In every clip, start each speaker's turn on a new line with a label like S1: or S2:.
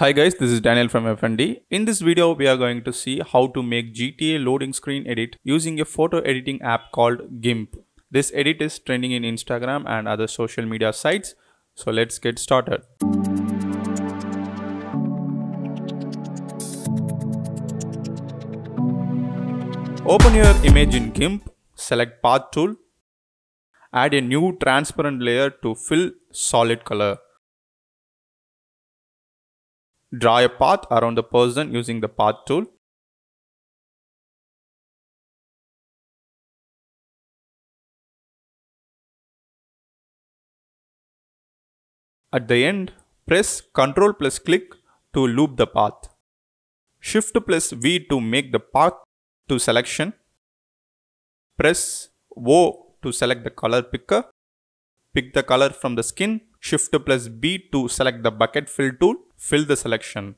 S1: Hi guys, this is Daniel from FND. In this video, we are going to see how to make GTA loading screen edit using a photo editing app called GIMP. This edit is trending in Instagram and other social media sites. So let's get started. Open your image in GIMP, select path tool, add a new transparent layer to fill solid color. Draw a path around the person using the path tool. At the end, press Ctrl plus click to loop the path. Shift plus V to make the path to selection. Press O to select the color picker. Pick the color from the skin. Shift plus B to select the bucket fill tool fill the selection.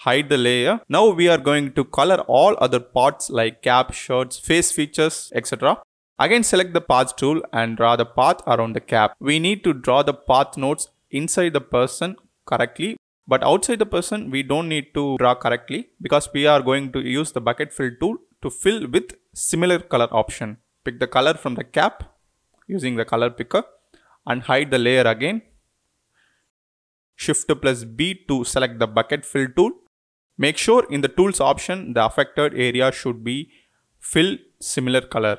S1: Hide the layer. Now we are going to color all other parts like cap, shirts, face features, etc. Again select the path tool and draw the path around the cap. We need to draw the path nodes inside the person correctly but outside the person we don't need to draw correctly because we are going to use the bucket fill tool to fill with similar color option. Pick the color from the cap using the color picker and hide the layer again Shift plus B to select the bucket fill tool. Make sure in the tools option the affected area should be fill similar color.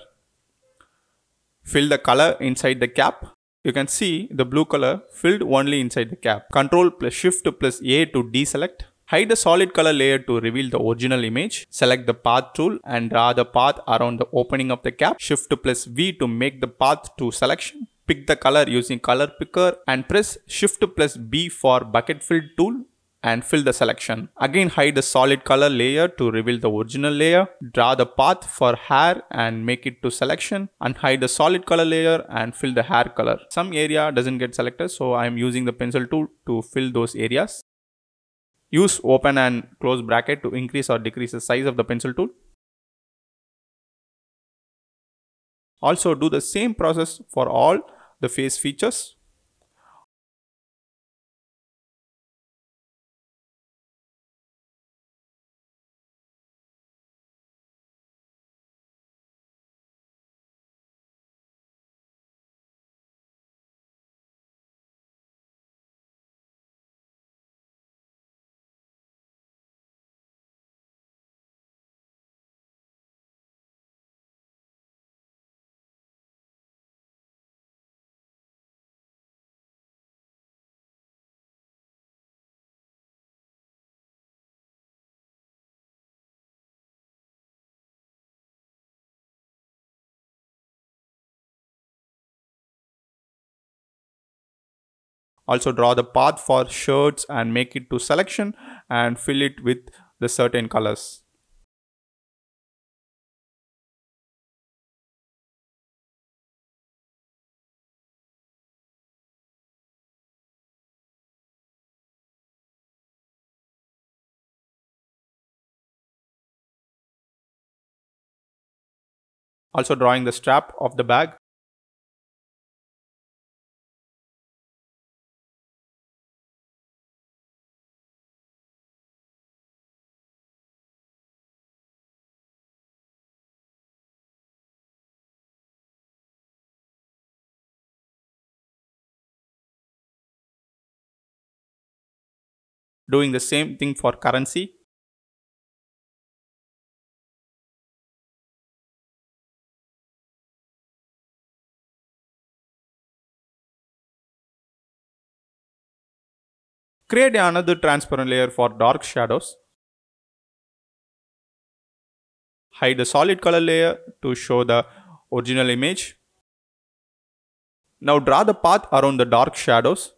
S1: Fill the color inside the cap. You can see the blue color filled only inside the cap. Control plus Shift plus A to deselect. Hide the solid color layer to reveal the original image. Select the path tool and draw the path around the opening of the cap. Shift plus V to make the path to selection. Pick the color using color picker and press shift plus B for bucket fill tool and fill the selection. Again hide the solid color layer to reveal the original layer. Draw the path for hair and make it to selection and hide the solid color layer and fill the hair color. Some area doesn't get selected so I'm using the pencil tool to fill those areas. Use open and close bracket to increase or decrease the size of the pencil tool. Also do the same process for
S2: all the face features.
S1: Also draw the path for shirts and make it to selection and fill it with the certain colors.
S2: also drawing the strap of the bag doing the same thing for currency create
S1: another transparent layer for dark shadows. Hide the solid color layer to show the original image. Now draw the path around the dark shadows.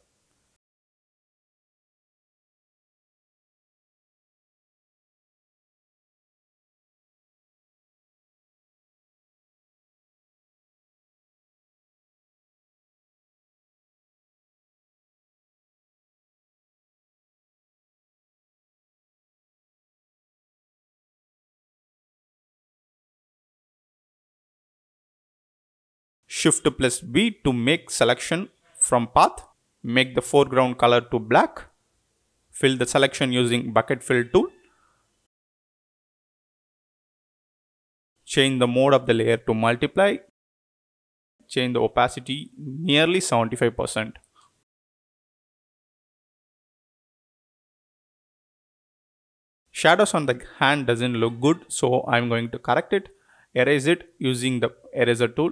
S1: Shift plus B to make selection from path. Make the foreground color to black. Fill the selection using bucket fill tool. Change the mode of the layer to multiply. Change the opacity
S2: nearly 75%.
S1: shadows on the hand doesn't look good so i'm going to correct it erase it using the eraser tool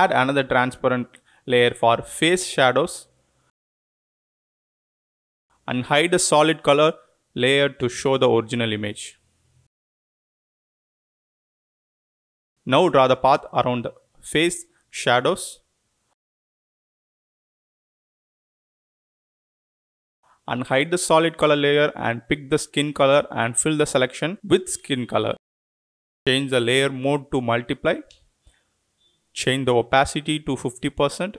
S1: add another transparent layer for face shadows and hide the solid color layer to show the original image. Now draw the path around the face shadows and hide the solid color layer and pick the skin color and fill the selection with skin color. Change the layer mode to multiply change the opacity to 50%.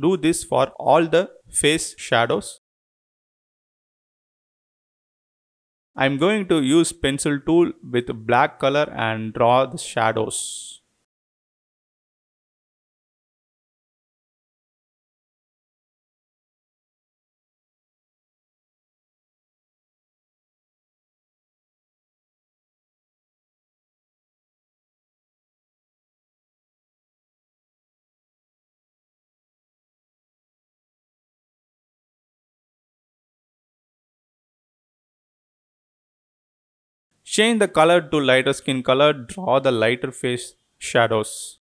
S2: Do this for all the face
S1: shadows. I'm going to use pencil tool with black color and draw the shadows.
S2: Change the color to lighter skin color, draw the lighter face shadows.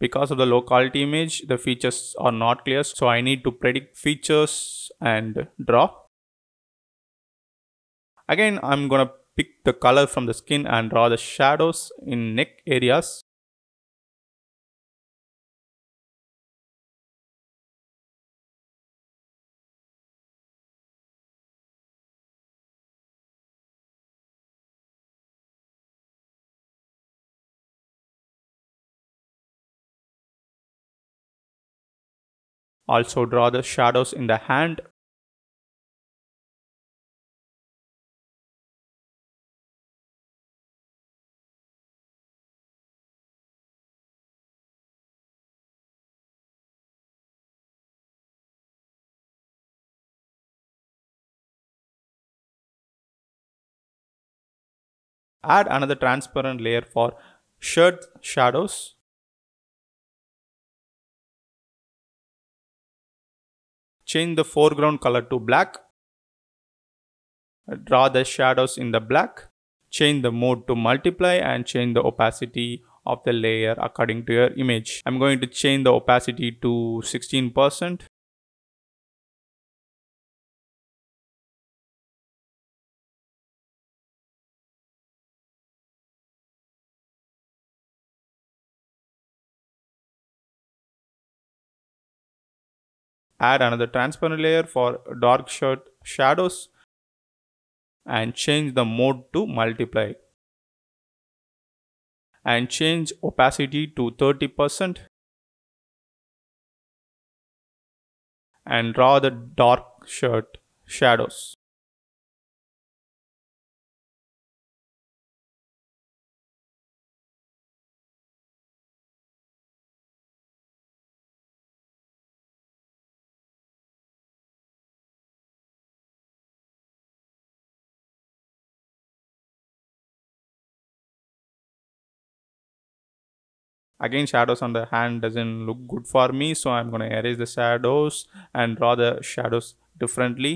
S1: Because of the low quality image, the features are not clear, so I need to predict features and draw. Again, I'm gonna pick the color from the skin
S2: and draw the shadows in neck areas. Also draw the shadows in the hand. Add another transparent layer for shirt shadows change the foreground color to black
S1: draw the shadows in the black change the mode to multiply and change the opacity of the layer according to your image i'm going to change the opacity to 16 percent add another transparent layer for dark shirt shadows and change the mode to multiply and change opacity to 30%
S2: and draw the dark shirt shadows.
S1: again shadows on the hand doesn't look good for me so i'm going to erase the shadows and draw the shadows differently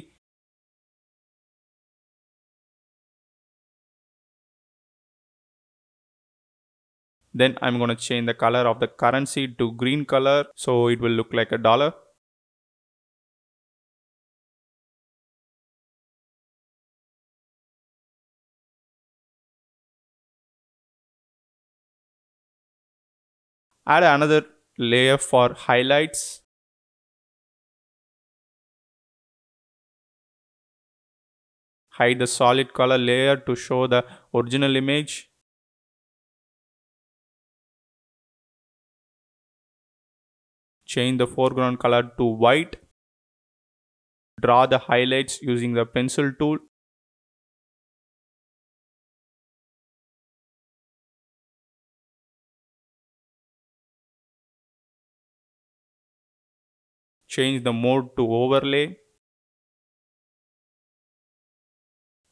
S2: then i'm going to change the color of the currency to green color so it will look like a dollar add another layer for highlights hide the solid color layer to show the original image change the foreground color to white draw the highlights using the pencil tool change the mode to overlay,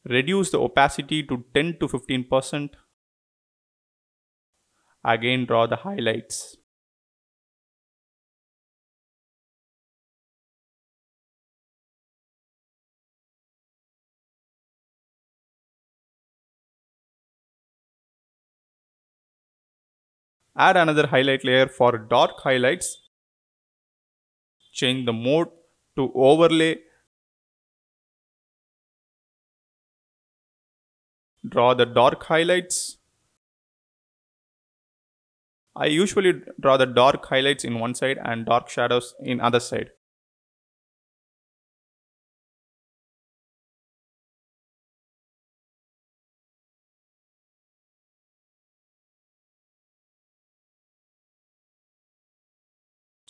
S2: reduce the opacity to 10 to 15%, again draw the highlights. Add another highlight layer for dark highlights change the mode to overlay, draw the dark highlights. I usually draw the dark highlights in one side and dark shadows in other side.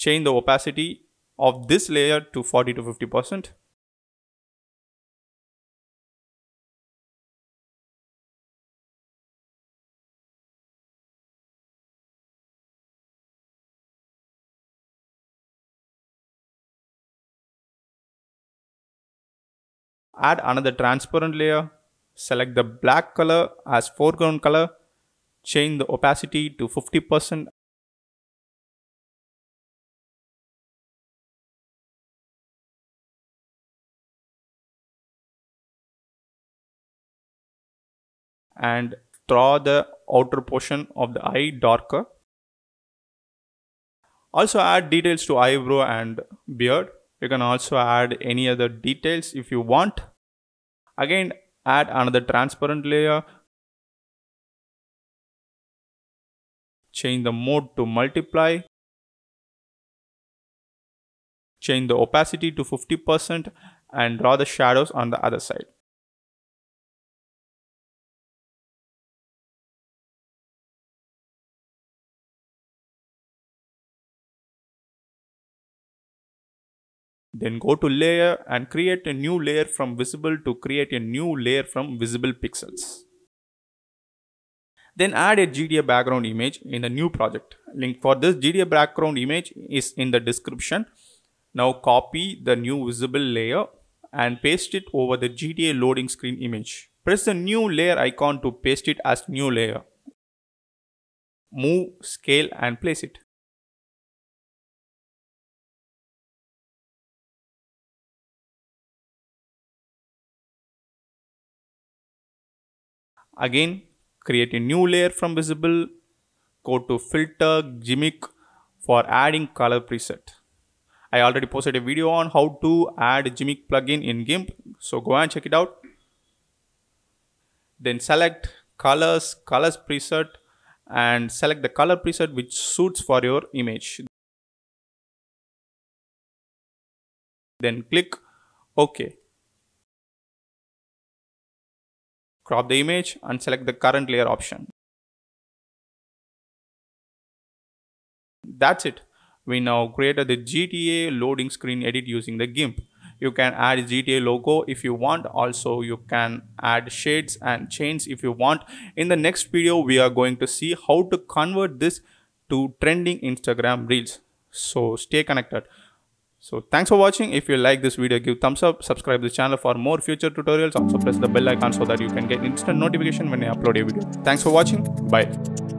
S2: change the opacity of this layer to 40 to 50%.
S1: Add another transparent layer, select the black color as foreground color, change the opacity to 50%
S2: and draw
S1: the outer portion of the eye darker. Also add details to eyebrow and beard. You can also add any other details if you want. Again, add another transparent layer.
S2: Change the mode to multiply. Change the opacity to 50% and draw the shadows on the other side.
S1: Then go to layer and create a new layer from visible to create a new layer from visible pixels. Then add a GDA background image in the new project. Link for this GDA background image is in the description. Now copy the new visible layer and paste it over the GDA loading screen image. Press the new layer icon to paste it as new layer. Move, scale and place it. Again, create a new layer from visible, go to filter, gimmick for adding color preset. I already posted a video on how to add gimmick plugin in GIMP. So go and check it out. Then select colors, colors preset and select the color preset which suits for your image. Then click OK.
S2: crop the image and select the current layer option.
S1: That's it. We now created the GTA loading screen edit using the GIMP. You can add GTA logo if you want. Also, you can add shades and chains if you want. In the next video, we are going to see how to convert this to trending Instagram reels. So stay connected. So thanks for watching. If you like this video, give thumbs up, subscribe to the channel for more future tutorials. Also press the bell icon so that you can get instant notification when I upload a video. Thanks for watching. Bye.